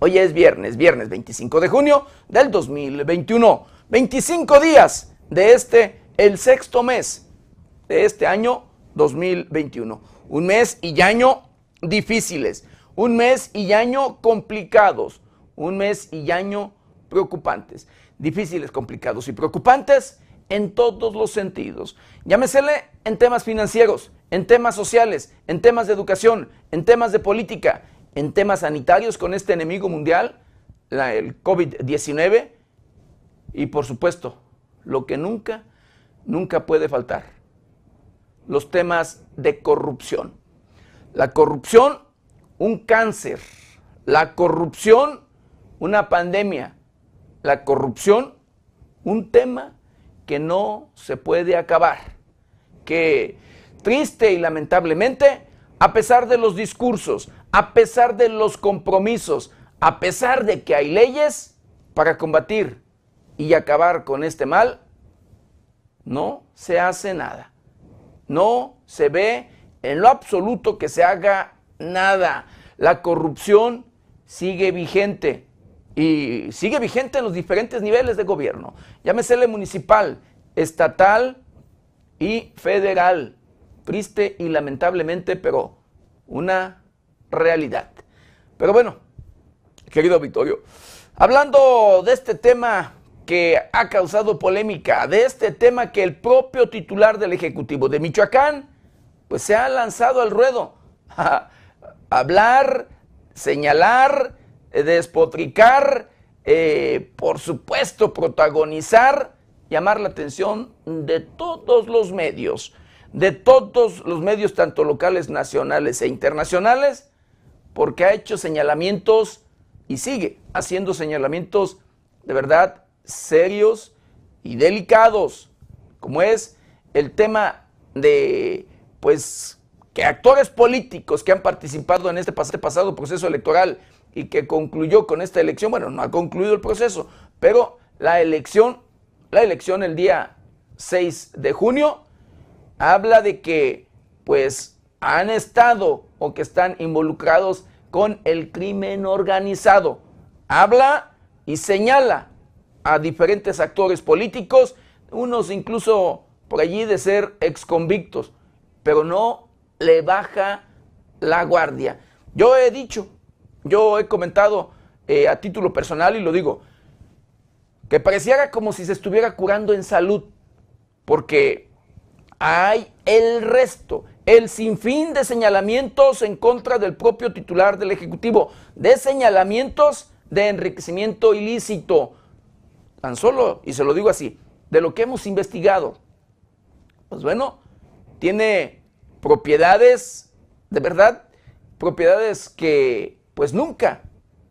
Hoy es viernes, viernes 25 de junio del 2021. 25 días de este, el sexto mes de este año 2021. Un mes y año difíciles, un mes y año complicados, un mes y año preocupantes. Difíciles, complicados y preocupantes en todos los sentidos. Llámesele en temas financieros, en temas sociales, en temas de educación, en temas de política, en temas sanitarios con este enemigo mundial, el COVID-19, y por supuesto, lo que nunca, nunca puede faltar, los temas de corrupción. La corrupción, un cáncer. La corrupción, una pandemia. La corrupción, un tema que no se puede acabar. Que triste y lamentablemente, a pesar de los discursos, a pesar de los compromisos, a pesar de que hay leyes para combatir y acabar con este mal, no se hace nada. No se ve en lo absoluto que se haga nada. La corrupción sigue vigente y sigue vigente en los diferentes niveles de gobierno. el municipal, estatal y federal. Triste y lamentablemente, pero una realidad. Pero bueno, querido Vittorio, hablando de este tema que ha causado polémica, de este tema que el propio titular del Ejecutivo de Michoacán, pues se ha lanzado al ruedo a hablar, señalar, eh, despotricar, eh, por supuesto protagonizar, llamar la atención de todos los medios, de todos los medios, tanto locales, nacionales e internacionales, porque ha hecho señalamientos y sigue haciendo señalamientos de verdad serios y delicados, como es el tema de, pues, que actores políticos que han participado en este pasado proceso electoral y que concluyó con esta elección, bueno, no ha concluido el proceso, pero la elección, la elección el día 6 de junio, habla de que, pues, han estado o que están involucrados con el crimen organizado. Habla y señala a diferentes actores políticos, unos incluso por allí de ser exconvictos, pero no le baja la guardia. Yo he dicho, yo he comentado eh, a título personal y lo digo, que pareciera como si se estuviera curando en salud, porque hay el resto, el sinfín de señalamientos en contra del propio titular del Ejecutivo, de señalamientos de enriquecimiento ilícito. Tan solo, y se lo digo así, de lo que hemos investigado, pues bueno, tiene propiedades, de verdad, propiedades que pues nunca,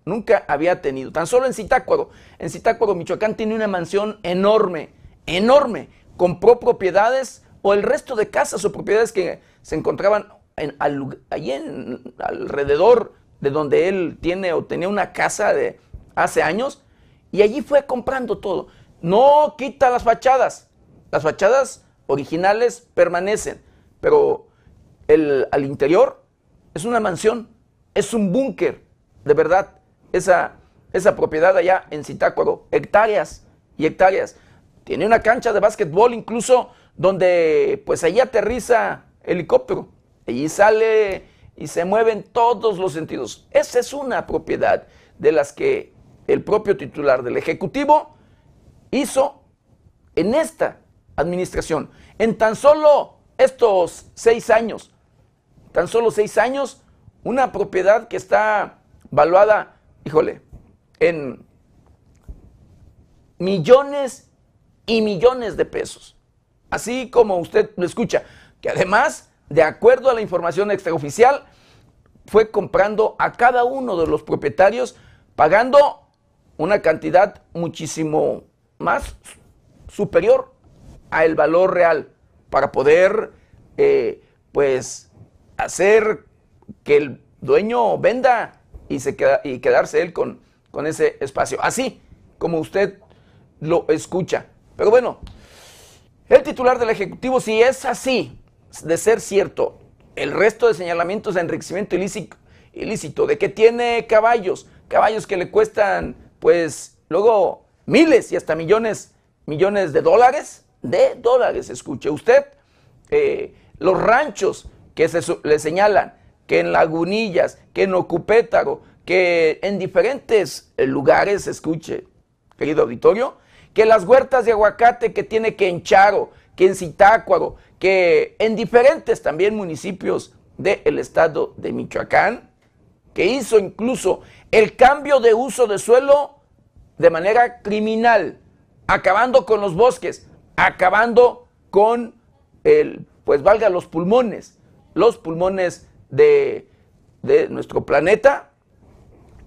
nunca había tenido. Tan solo en Zitácuaro, en Zitácuaro, Michoacán, tiene una mansión enorme, enorme. Compró propiedades o el resto de casas o propiedades que se encontraban allí alrededor de donde él tiene o tenía una casa de hace años y allí fue comprando todo. No quita las fachadas. Las fachadas originales permanecen, pero al interior es una mansión, es un búnker, de verdad. Esa, esa propiedad allá en Citácuaro, hectáreas y hectáreas. Tiene una cancha de básquetbol incluso donde pues ahí aterriza helicóptero, allí sale y se mueven todos los sentidos. Esa es una propiedad de las que el propio titular del Ejecutivo hizo en esta administración. En tan solo estos seis años, tan solo seis años, una propiedad que está valuada, híjole, en millones y millones de pesos así como usted lo escucha, que además, de acuerdo a la información extraoficial, fue comprando a cada uno de los propietarios pagando una cantidad muchísimo más superior al valor real para poder eh, pues hacer que el dueño venda y, se queda, y quedarse él con ese espacio. Así como usted lo escucha. Pero bueno, el titular del Ejecutivo, si es así, de ser cierto, el resto de señalamientos de enriquecimiento ilícito, ilícito de que tiene caballos, caballos que le cuestan, pues, luego miles y hasta millones, millones de dólares, de dólares, escuche usted, eh, los ranchos que se le señalan, que en Lagunillas, que en Ocupétaro, que en diferentes eh, lugares, escuche, querido auditorio, que las huertas de aguacate que tiene que en Charo, que en Zitácuaro, que en diferentes también municipios del estado de Michoacán, que hizo incluso el cambio de uso de suelo de manera criminal, acabando con los bosques, acabando con el, pues valga, los pulmones, los pulmones de, de nuestro planeta.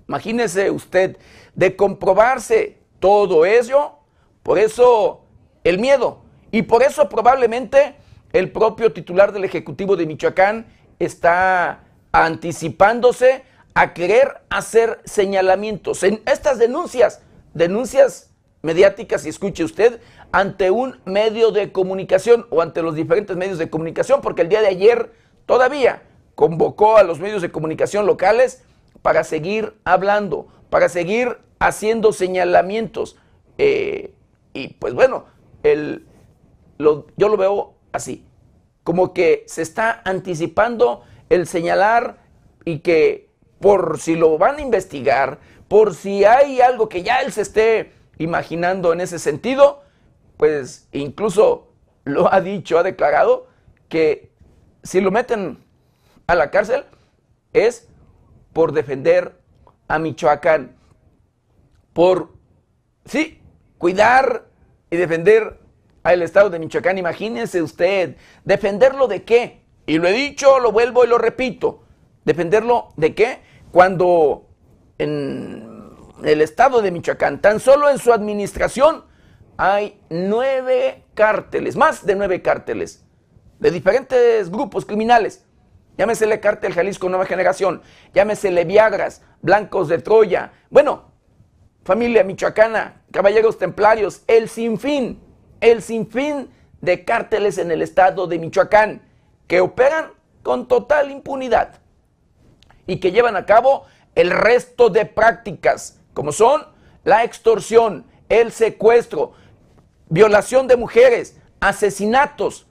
Imagínese usted, de comprobarse todo ello, por eso el miedo. Y por eso probablemente el propio titular del Ejecutivo de Michoacán está anticipándose a querer hacer señalamientos en estas denuncias, denuncias mediáticas, si escuche usted, ante un medio de comunicación o ante los diferentes medios de comunicación, porque el día de ayer todavía convocó a los medios de comunicación locales para seguir hablando, para seguir haciendo señalamientos. Eh, y pues bueno, el, yo lo veo así, como que se está anticipando el señalar y que por si lo van a investigar, por si hay algo que ya él se esté imaginando en ese sentido, pues incluso lo ha dicho, ha declarado que si lo meten a la cárcel es por defender a Michoacán, por, sí, cuidar y defender al Estado de Michoacán. imagínese usted, ¿defenderlo de qué? Y lo he dicho, lo vuelvo y lo repito. ¿Defenderlo de qué? Cuando en el Estado de Michoacán, tan solo en su administración, hay nueve cárteles, más de nueve cárteles, de diferentes grupos criminales. Llámesele Cártel Jalisco Nueva Generación, llámesele Viagras, Blancos de Troya. Bueno, familia michoacana, caballeros templarios, el sinfín, el sinfín de cárteles en el estado de Michoacán que operan con total impunidad y que llevan a cabo el resto de prácticas como son la extorsión, el secuestro, violación de mujeres, asesinatos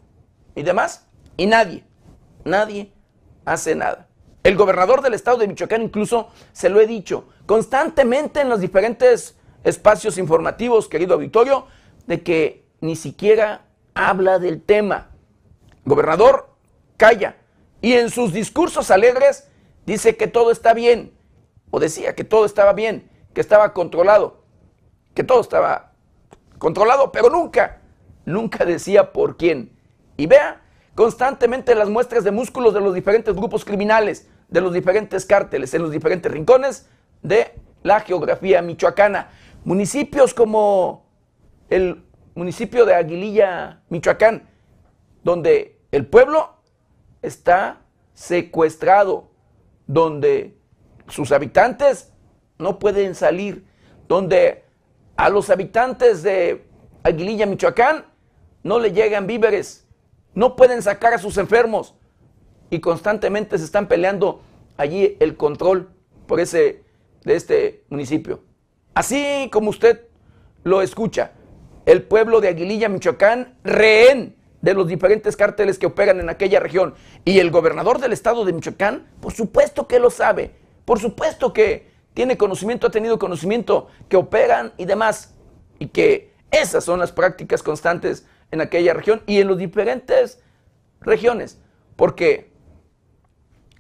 y demás. Y nadie, nadie hace nada. El gobernador del estado de Michoacán incluso se lo he dicho constantemente en los diferentes espacios informativos, querido auditorio, de que ni siquiera habla del tema. Gobernador, calla. Y en sus discursos alegres dice que todo está bien, o decía que todo estaba bien, que estaba controlado, que todo estaba controlado, pero nunca, nunca decía por quién. Y vea constantemente las muestras de músculos de los diferentes grupos criminales, de los diferentes cárteles, en los diferentes rincones de la geografía michoacana. Municipios como el municipio de Aguililla, Michoacán, donde el pueblo está secuestrado, donde sus habitantes no pueden salir, donde a los habitantes de Aguililla, Michoacán, no le llegan víveres, no pueden sacar a sus enfermos y constantemente se están peleando allí el control por ese de este municipio. Así como usted lo escucha, el pueblo de Aguililla, Michoacán, rehén de los diferentes cárteles que operan en aquella región. Y el gobernador del estado de Michoacán, por supuesto que lo sabe, por supuesto que tiene conocimiento, ha tenido conocimiento, que operan y demás. Y que esas son las prácticas constantes en aquella región y en las diferentes regiones. Porque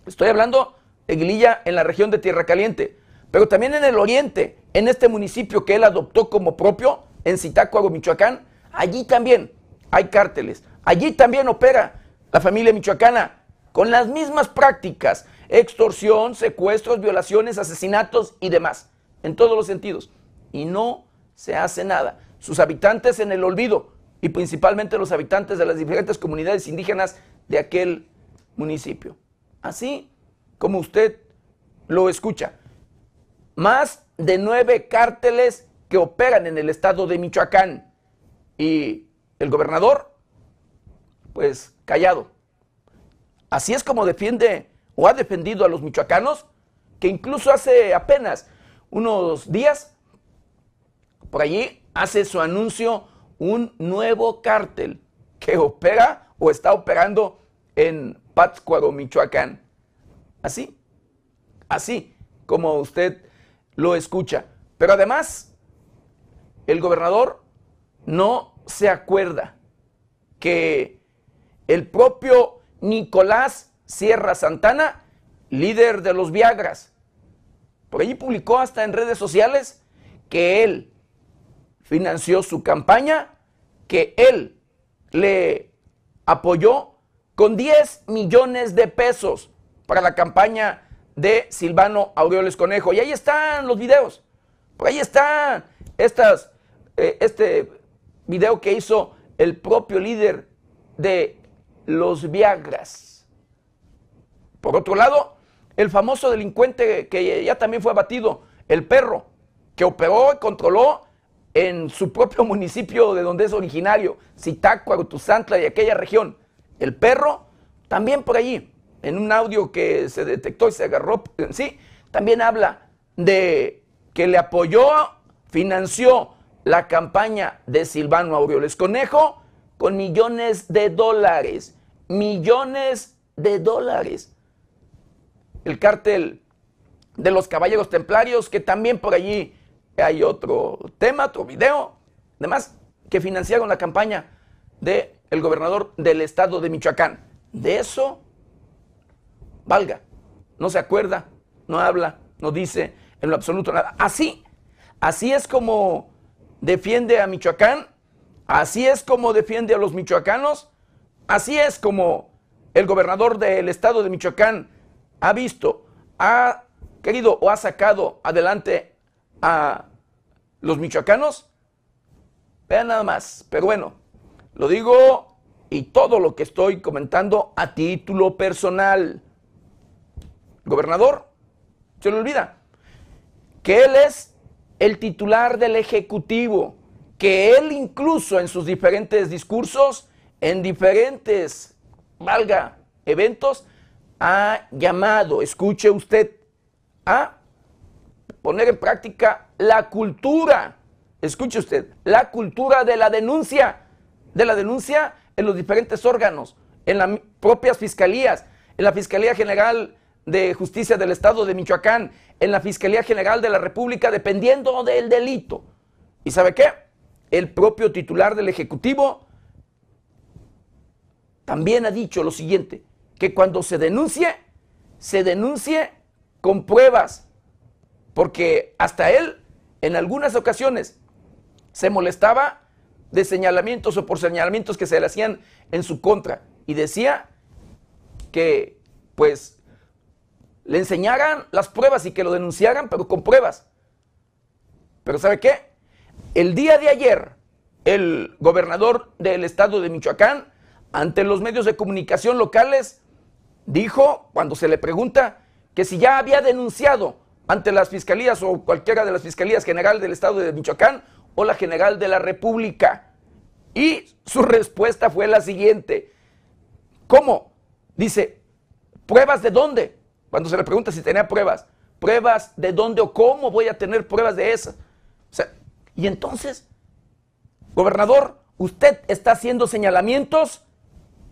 estoy hablando de Guililla en la región de Tierra Caliente, pero también en el oriente, en este municipio que él adoptó como propio, en Zitácuaro, Michoacán, allí también hay cárteles, allí también opera la familia michoacana con las mismas prácticas, extorsión, secuestros, violaciones, asesinatos y demás, en todos los sentidos. Y no se hace nada. Sus habitantes en el olvido, y principalmente los habitantes de las diferentes comunidades indígenas de aquel municipio. Así como usted lo escucha, más de nueve cárteles que operan en el estado de Michoacán y el gobernador, pues callado. Así es como defiende o ha defendido a los michoacanos, que incluso hace apenas unos días, por allí hace su anuncio un nuevo cártel que opera o está operando en Pátzcuaro, Michoacán. Así, así como usted lo escucha. Pero además, el gobernador no se acuerda que el propio Nicolás Sierra Santana, líder de los Viagras, por allí publicó hasta en redes sociales que él financió su campaña que él le apoyó con 10 millones de pesos para la campaña de Silvano Aureoles Conejo. Y ahí están los videos. Por ahí están estas, eh, este video que hizo el propio líder de los Viagras. Por otro lado, el famoso delincuente que ya también fue abatido, el perro, que operó y controló en su propio municipio de donde es originario, Zitaco, Arutuzantla y aquella región. El perro, también por allí, en un audio que se detectó y se agarró en sí, también habla de que le apoyó, financió la campaña de Silvano Aureoles Conejo con millones de dólares. Millones de dólares. El cártel de los Caballeros Templarios, que también por allí hay otro tema, otro video, además que financiaron la campaña del el gobernador del estado de Michoacán. De eso, valga, no se acuerda, no habla, no dice en lo absoluto nada. Así, así es como defiende a Michoacán, así es como defiende a los michoacanos, así es como el gobernador del estado de Michoacán ha visto, ha querido o ha sacado adelante a los michoacanos, vean nada más. Pero bueno, lo digo y todo lo que estoy comentando a título personal. Gobernador, se le olvida que él es el titular del Ejecutivo, que él incluso en sus diferentes discursos, en diferentes, valga, eventos, ha llamado, escuche usted, a poner en práctica la cultura, escuche usted, la cultura de la denuncia, de la denuncia en los diferentes órganos, en las propias fiscalías, en la Fiscalía General de Justicia del Estado de Michoacán, en la Fiscalía General de la República, dependiendo del delito. ¿Y sabe qué? El propio titular del Ejecutivo también ha dicho lo siguiente, que cuando se denuncie, se denuncie con pruebas, porque hasta él, en algunas ocasiones, se molestaba de señalamientos o por señalamientos que se le hacían en su contra. Y decía que, pues, le enseñaran las pruebas y que lo denunciaran, pero con pruebas. Pero ¿sabe qué? El día de ayer, el gobernador del estado de Michoacán, ante los medios de comunicación locales, dijo, cuando se le pregunta, que si ya había denunciado ante las fiscalías o cualquiera de las fiscalías general del Estado de Michoacán o la general de la República. Y su respuesta fue la siguiente. ¿Cómo? Dice, ¿pruebas de dónde? Cuando se le pregunta si tenía pruebas, ¿pruebas de dónde o cómo voy a tener pruebas de esas? y entonces, gobernador, usted está haciendo señalamientos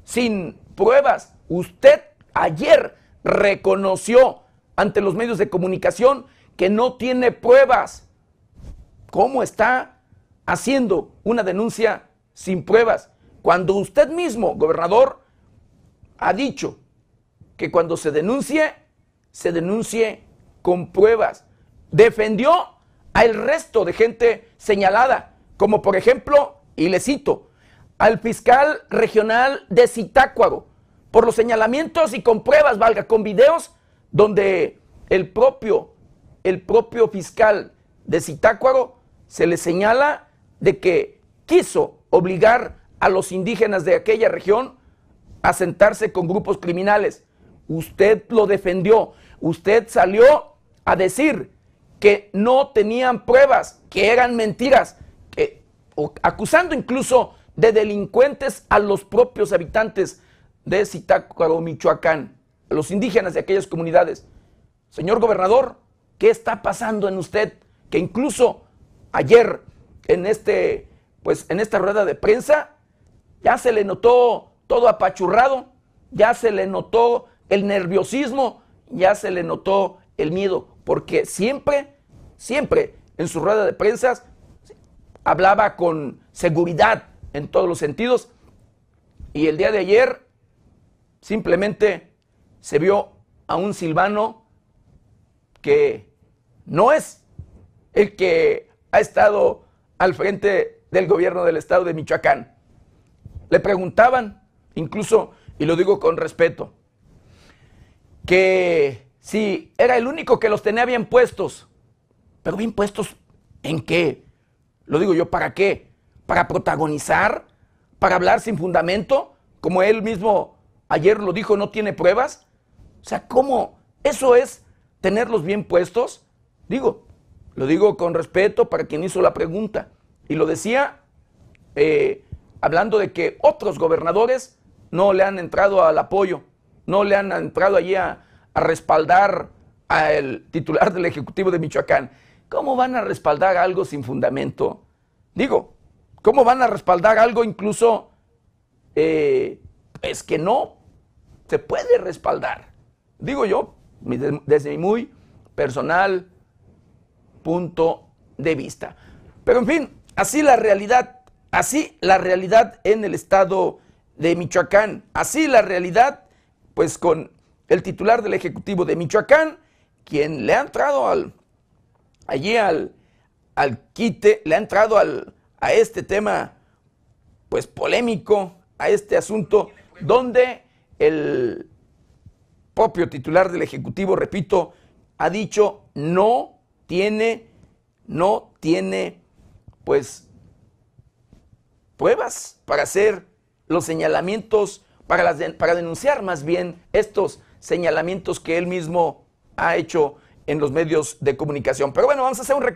sin pruebas. Usted ayer reconoció ante los medios de comunicación que no tiene pruebas. ¿Cómo está haciendo una denuncia sin pruebas? Cuando usted mismo, gobernador, ha dicho que cuando se denuncie, se denuncie con pruebas. Defendió al resto de gente señalada, como por ejemplo, y le cito, al fiscal regional de Zitácuaro, por los señalamientos y con pruebas, valga, con videos donde el propio, fiscal de Zitácuaro se le señala de que quiso obligar a los indígenas de aquella región a sentarse con grupos criminales. Usted lo defendió, usted salió a decir que no tenían pruebas, que eran mentiras, acusando incluso de delincuentes a los propios habitantes de Zitácuaro, Michoacán los indígenas de aquellas comunidades. Señor gobernador, ¿qué está pasando en usted? Que incluso ayer en, este, pues, en esta rueda de prensa ya se le notó todo apachurrado, ya se le notó el nerviosismo, ya se le notó el miedo, porque siempre, siempre en su rueda de prensa hablaba con seguridad en todos los sentidos y el día de ayer simplemente se vio a un Silvano que no es el que ha estado al frente del gobierno del estado de Michoacán. Le preguntaban, incluso, y lo digo con respeto, que si era el único que los tenía bien puestos, pero bien puestos en qué? Lo digo yo, ¿para qué? ¿Para protagonizar? ¿Para hablar sin fundamento? Como él mismo ayer lo dijo, no tiene pruebas. O sea, ¿cómo? Eso es tenerlos bien puestos. Digo, lo digo con respeto para quien hizo la pregunta. Y lo decía eh, hablando de que otros gobernadores no le han entrado al apoyo, no le han entrado allí a, respaldar al titular del Ejecutivo de Michoacán. ¿Cómo van a respaldar algo sin fundamento? Digo, ¿cómo van a respaldar algo incluso, eh, es pues que no se puede respaldar? Digo yo, desde mi muy personal punto de vista. Pero en fin, así la realidad, así la realidad en el estado de Michoacán, así la realidad, pues con el titular del Ejecutivo de Michoacán, quien le ha entrado al, allí al, al quite, le ha entrado al, a este tema, pues polémico, a este asunto, donde el propio titular del Ejecutivo, repito, ha dicho no tiene, no tiene, pues, pruebas para hacer los señalamientos, para, para denunciar más bien estos señalamientos que él mismo ha hecho en los medios de comunicación. Pero bueno, vamos a hacer un recorrido.